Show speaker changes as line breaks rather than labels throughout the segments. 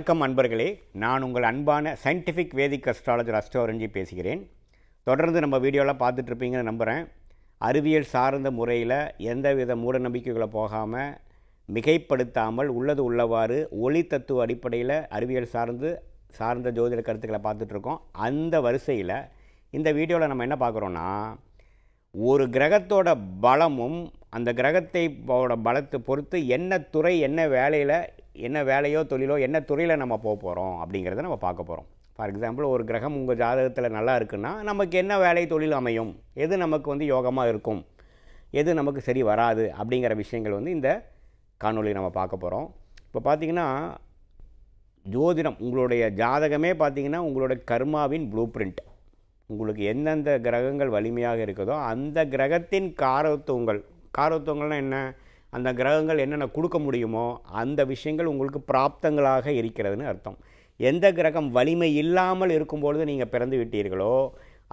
வணக்கம் அன்பர்களே நான் உங்கள் அன்பான சயின்டிஃபிக் வேதிக் அஸ்ட்ராலஜர் அஸ்ட்ரோரஞ்சி பேசுகிறேன் தொடர்ந்து நம்ம வீடியோலாம் பார்த்துட்ருப்பீங்கன்னு நம்புகிறேன் அறிவியல் சார்ந்த முறையில் எந்த வித மூட நம்பிக்கைகளை போகாமல் மிகைப்படுத்தாமல் உள்ளது உள்ளவாறு ஒளி தத்துவ அடிப்படையில் அறிவியல் சார்ந்து சார்ந்த ஜோதிட கருத்துக்களை பார்த்துட்ருக்கோம் அந்த வரிசையில் இந்த வீடியோவில் நம்ம என்ன பார்க்குறோன்னா ஒரு கிரகத்தோட பலமும் அந்த கிரகத்தை பலத்தை பொறுத்து என்ன துறை என்ன வேலையில் என்ன வேலையோ தொழிலோ என்ன துறையில் நம்ம போக போகிறோம் அப்படிங்கிறத நம்ம பார்க்க போகிறோம் ஃபார் எக்ஸாம்பிள் ஒரு கிரகம் உங்கள் ஜாதகத்தில் நல்லா இருக்குன்னா நமக்கு என்ன வேலை தொழில் அமையும் எது நமக்கு வந்து யோகமாக இருக்கும் எது நமக்கு சரி வராது அப்படிங்கிற விஷயங்கள் வந்து இந்த காணொலி நம்ம பார்க்க போகிறோம் இப்போ பார்த்திங்கன்னா ஜோதிடம் உங்களுடைய ஜாதகமே பார்த்திங்கன்னா உங்களுடைய கர்மாவின் ப்ளூ பிரிண்ட் உங்களுக்கு எந்தெந்த கிரகங்கள் வலிமையாக இருக்குதோ அந்த கிரகத்தின் காரத்துவங்கள் காரத்துவங்கள்னால் என்ன அந்த கிரகங்கள் என்னென்ன கொடுக்க முடியுமோ அந்த விஷயங்கள் உங்களுக்கு பிராப்தங்களாக இருக்கிறதுன்னு அர்த்தம் எந்த கிரகம் வலிமை இல்லாமல் இருக்கும்பொழுது நீங்கள் பிறந்து விட்டீர்களோ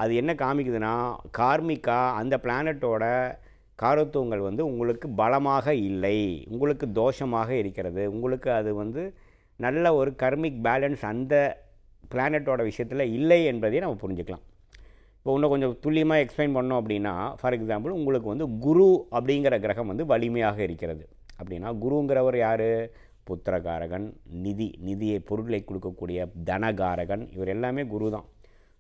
அது என்ன காமிக்குதுன்னா கார்மிக்கா அந்த பிளானட்டோட காரத்துவங்கள் வந்து உங்களுக்கு பலமாக இல்லை உங்களுக்கு தோஷமாக இருக்கிறது உங்களுக்கு அது வந்து நல்ல ஒரு கர்மிக் பேலன்ஸ் அந்த பிளானட்டோட விஷயத்தில் இல்லை என்பதையும் நம்ம புரிஞ்சுக்கலாம் இப்போ இன்னும் கொஞ்சம் துல்லியமாக எக்ஸ்பிளைன் பண்ணோம் அப்படின்னா ஃபார் எக்ஸாம்பிள் உங்களுக்கு வந்து குரு அப்படிங்கிற கிரகம் வந்து வலிமையாக இருக்கிறது அப்படின்னா குருங்கிறவர் யார் புத்திரகாரகன் நிதி நிதியை பொருளை கொடுக்கக்கூடிய தனகாரகன் இவர் எல்லாமே குரு தான்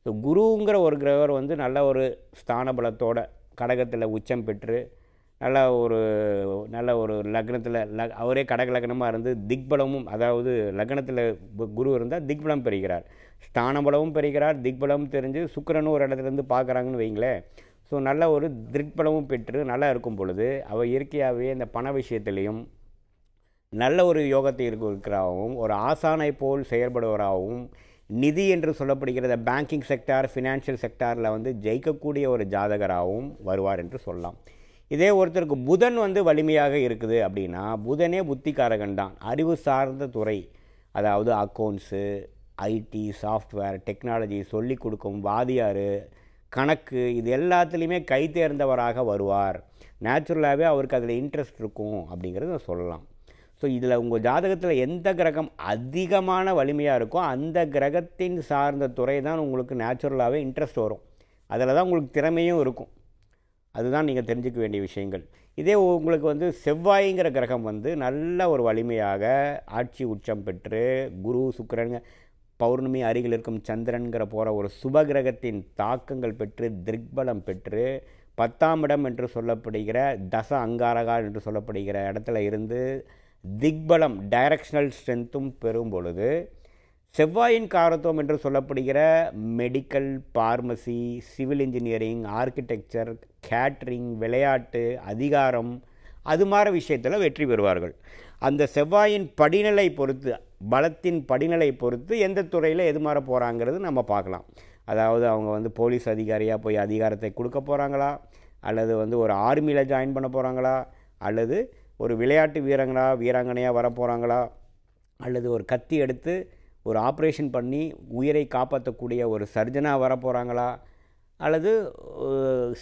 ஸோ குருங்கிற ஒரு கிரகர் வந்து நல்ல ஒரு ஸ்தான பலத்தோட கடகத்தில் உச்சம் பெற்று நல்ல ஒரு நல்ல ஒரு லக்னத்தில் ல அவரே கடக லக்னமாக இருந்து திக்பலமும் அதாவது லக்னத்தில் குரு இருந்தால் திக்பலம் பெறுகிறார் ஸ்தான பலமும் பெறுகிறார் திக்பலம் தெரிஞ்சு சுக்கரனும் ஒரு இடத்துலேருந்து பார்க்குறாங்கன்னு வைங்களேன் ஸோ நல்ல ஒரு திக்பலமும் பெற்று நல்லா இருக்கும் பொழுது அவள் இயற்கையாகவே இந்த பண விஷயத்துலேயும் நல்ல ஒரு யோகத்தை இருக்கிறாகவும் ஒரு ஆசானை போல் செயல்படுவராகவும் நிதி என்று சொல்லப்படுகிறத பேங்கிங் செக்டார் ஃபினான்ஷியல் செக்டாரில் வந்து ஜெயிக்கக்கூடிய ஒரு ஜாதகராகவும் வருவார் என்று சொல்லலாம் இதே ஒருத்தருக்கு புதன் வந்து வலிமையாக இருக்குது அப்படின்னா புதனே புத்திகாரகன்தான் தான் அறிவு சார்ந்த துறை அதாவது அக்கௌண்ட்ஸு ஐடி சாஃப்ட்வேர் டெக்னாலஜி சொல்லி கொடுக்கும் வாதியார் கணக்கு இது எல்லாத்துலேயுமே கை தேர்ந்தவராக வருவார் நேச்சுரலாகவே அவருக்கு அதில் இன்ட்ரெஸ்ட் இருக்கும் அப்படிங்கிறத சொல்லலாம் ஸோ இதில் உங்கள் ஜாதகத்தில் எந்த கிரகம் அதிகமான வலிமையாக இருக்கோ அந்த கிரகத்தின் சார்ந்த துறை தான் உங்களுக்கு நேச்சுரலாகவே இன்ட்ரெஸ்ட் வரும் அதில் தான் உங்களுக்கு திறமையும் இருக்கும் அதுதான் நீங்கள் தெரிஞ்சுக்க வேண்டிய விஷயங்கள் இதே உங்களுக்கு வந்து செவ்வாய்ங்கிற கிரகம் வந்து நல்ல ஒரு வலிமையாக ஆட்சி உச்சம் பெற்று குரு சுக்கரன் பௌர்ணமி அருகில் இருக்கும் சந்திரன்கிற போகிற ஒரு சுப கிரகத்தின் தாக்கங்கள் பெற்று திருக்பலம் பெற்று பத்தாம் இடம் என்று சொல்லப்படுகிற தச அங்காரகா என்று சொல்லப்படுகிற இடத்துல இருந்து திக்பலம் டைரக்ஷனல் ஸ்ட்ரென்த்தும் பெறும் பொழுது செவ்வாயின் காரத்துவம் என்று சொல்லப்படுகிற medical pharmacy civil engineering architecture catering விளையாட்டு அதிகாரம் அது மாதிரி விஷயத்தில் வெற்றி பெறுவார்கள் அந்த செவ்வாயின் படிநிலை பொறுத்து பலத்தின் படிநிலை பொறுத்து எந்த துறையில் எது மாதிரி போகிறாங்கிறது நம்ம பார்க்கலாம் அதாவது அவங்க வந்து போலீஸ் அதிகாரியாக போய் அதிகாரத்தை கொடுக்க போகிறாங்களா அல்லது வந்து ஒரு ஆர்மியில் ஜாயின் பண்ண போகிறாங்களா அல்லது ஒரு விளையாட்டு வீரங்களா வீராங்கனையாக வர போகிறாங்களா அல்லது ஒரு கத்தி எடுத்து ஒரு ஆப்ரேஷன் பண்ணி உயிரை காப்பாற்றக்கூடிய ஒரு சர்ஜனாக வர போகிறாங்களா அல்லது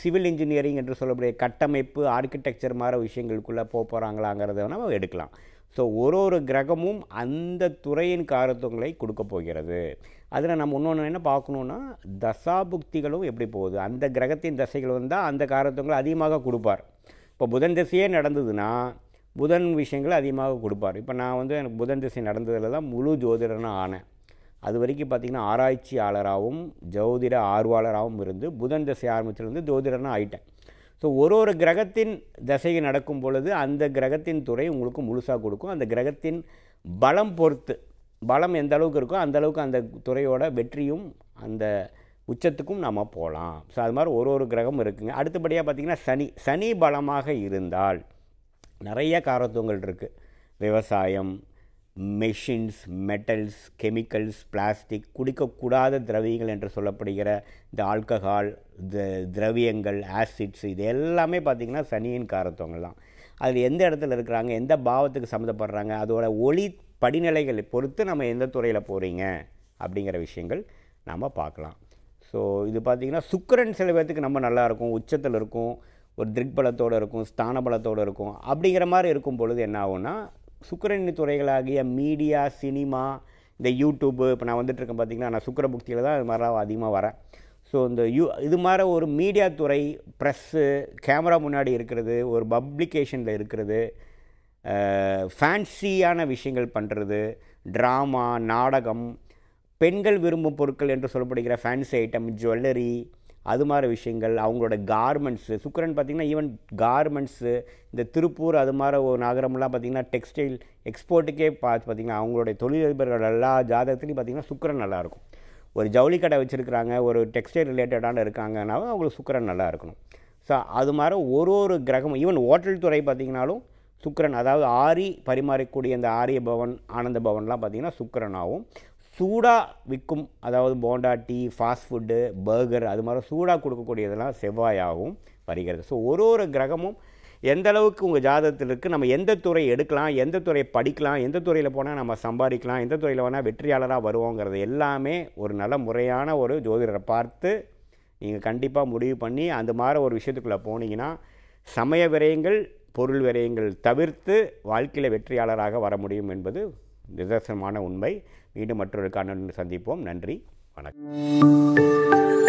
சிவில் இன்ஜினியரிங் என்று சொல்லக்கூடிய கட்டமைப்பு ஆர்கிடெக்சர் மாதிரி விஷயங்களுக்குள்ளே போக போகிறாங்களாங்கிறத நம்ம எடுக்கலாம் ஸோ ஒரு ஒரு கிரகமும் அந்த துறையின் காரத்துவங்களை கொடுக்க போகிறது அதில் நம்ம இன்னொன்று என்ன பார்க்கணுன்னா தசாபுக்திகளும் எப்படி போகுது அந்த கிரகத்தின் தசைகள் வந்தால் அந்த காரத்துவங்களை அதிகமாக கொடுப்பார் இப்போ புதன் திசையே நடந்ததுன்னா புதன் விஷயங்கள் அதிகமாக கொடுப்பார் இப்போ நான் வந்து எனக்கு புதன் திசை நடந்ததில் தான் முழு ஜோதிடனாக ஆனேன் அது வரைக்கும் பார்த்திங்கன்னா ஆராய்ச்சியாளராகவும் ஜோதிட ஆர்வலராகவும் இருந்து புதன் திசை ஆரம்பிச்சிருந்து ஜோதிடனாக ஆயிட்டேன் ஸோ ஒரு ஒரு கிரகத்தின் தசைகள் நடக்கும் பொழுது அந்த கிரகத்தின் துறை உங்களுக்கு முழுசாக கொடுக்கும் அந்த கிரகத்தின் பலம் பொறுத்து பலம் எந்த அளவுக்கு இருக்கோ அந்த அளவுக்கு அந்த துறையோட வெற்றியும் அந்த உச்சத்துக்கும் நம்ம போகலாம் ஸோ அது மாதிரி ஒரு ஒரு கிரகம் இருக்குங்க அடுத்தபடியாக பார்த்திங்கன்னா சனி சனி பலமாக இருந்தால் நிறைய காரத்துவங்கள் இருக்குது விவசாயம் மெஷின்ஸ் மெட்டல்ஸ் கெமிக்கல்ஸ் பிளாஸ்டிக் குடிக்கக்கூடாத திரவியங்கள் என்று சொல்லப்படுகிற இந்த ஆல்கஹால் திரவியங்கள் ஆசிட்ஸ் இது எல்லாமே பார்த்திங்கன்னா சனியின் காரத்துவங்கள் தான் அதில் எந்த இடத்துல இருக்கிறாங்க எந்த பாவத்துக்கு சம்மந்தப்படுறாங்க அதோட ஒளி படிநிலைகளை பொறுத்து நம்ம எந்த துறையில் போகிறீங்க அப்படிங்கிற விஷயங்கள் நாம் பார்க்கலாம் ஸோ இது பார்த்திங்கன்னா சுக்கரன் சில பேர்த்துக்கு நம்ம நல்லாயிருக்கும் உச்சத்தில் இருக்கும் ஒரு திரிக் பலத்தோடு இருக்கும் ஸ்தான பலத்தோடு இருக்கும் அப்படிங்கிற மாதிரி இருக்கும் பொழுது என்ன ஆகும்னா சுக்கரனி துறைகளாகிய மீடியா சினிமா இந்த யூடியூப்பு இப்போ நான் வந்துட்டுருக்கேன் பார்த்திங்கன்னா நான் சுக்கர புக்தியில் தான் அது மாதிரிலாம் அதிகமாக வரேன் ஸோ இந்த யூ இது மாதிரி ஒரு மீடியா துறை ப்ரெஸ்ஸு கேமரா முன்னாடி இருக்கிறது ஒரு பப்ளிகேஷனில் இருக்கிறது ஃபேன்சியான விஷயங்கள் பண்ணுறது ட்ராமா நாடகம் பெண்கள் விரும்பும் பொருட்கள் என்று சொல்லப்படுகிற ஃபேன்சி ஐட்டம் ஜுவல்லரி அது மாதிரி விஷயங்கள் அவங்களோட கார்மெண்ட்ஸு சுக்கரன் பார்த்திங்கன்னா ஈவன் கார்மெண்ட்ஸு இந்த திருப்பூர் அது மாதிரி ஒரு நகரம்லாம் பார்த்திங்கன்னா டெக்ஸ்டைல் எக்ஸ்போர்ட்டுக்கே பார்த்து பார்த்திங்கன்னா அவங்களுடைய தொழிலதிபர்கள் எல்லா ஜாதகத்துலையும் பார்த்திங்கன்னா சுக்கரன் நல்லாயிருக்கும் ஒரு ஜவுளி கடை வச்சுருக்கிறாங்க ஒரு டெக்ஸ்டைல் ரிலேட்டடான இருக்காங்கனாலும் அவங்களுக்கு சுக்கரன் நல்லா இருக்கணும் ஸோ அது மாதிரி ஒரு ஒரு கிரகமும் ஈவன் ஹோட்டல் துறை பார்த்திங்கனாலும் சுக்கரன் அதாவது ஆரி பரிமாறக்கூடிய இந்த ஆரிய பவன் ஆனந்த பவன்லாம் பார்த்திங்கன்னா சுக்கரனாகவும் சூடாக விற்கும் அதாவது bonda tea fast food burger அது மாதிரி சூடாக கொடுக்கக்கூடியதெல்லாம் செவ்வாயாகவும் வருகிறது ஸோ ஒரு ஒரு கிரகமும் எந்த அளவுக்கு உங்கள் ஜாதகத்தில் இருக்குது நம்ம எந்த துறை எடுக்கலாம் எந்த துறையை படிக்கலாம் எந்த துறையில் போனால் நம்ம சம்பாதிக்கலாம் எந்த துறையில் போனால் வெற்றியாளராக வருவோங்கிறது எல்லாமே ஒரு நல்ல முறையான ஒரு ஜோதிடரை பார்த்து நீங்கள் கண்டிப்பாக முடிவு பண்ணி அந்த மாதிரி ஒரு விஷயத்துக்குள்ளே போனீங்கன்னா சமய விரயங்கள் பொருள் விரயங்கள் தவிர்த்து வாழ்க்கையில் வெற்றியாளராக வர முடியும் என்பது நிதர்சனமான உண்மை மீண்டும் மற்றொரு காணொலி சந்திப்போம் நன்றி வணக்கம்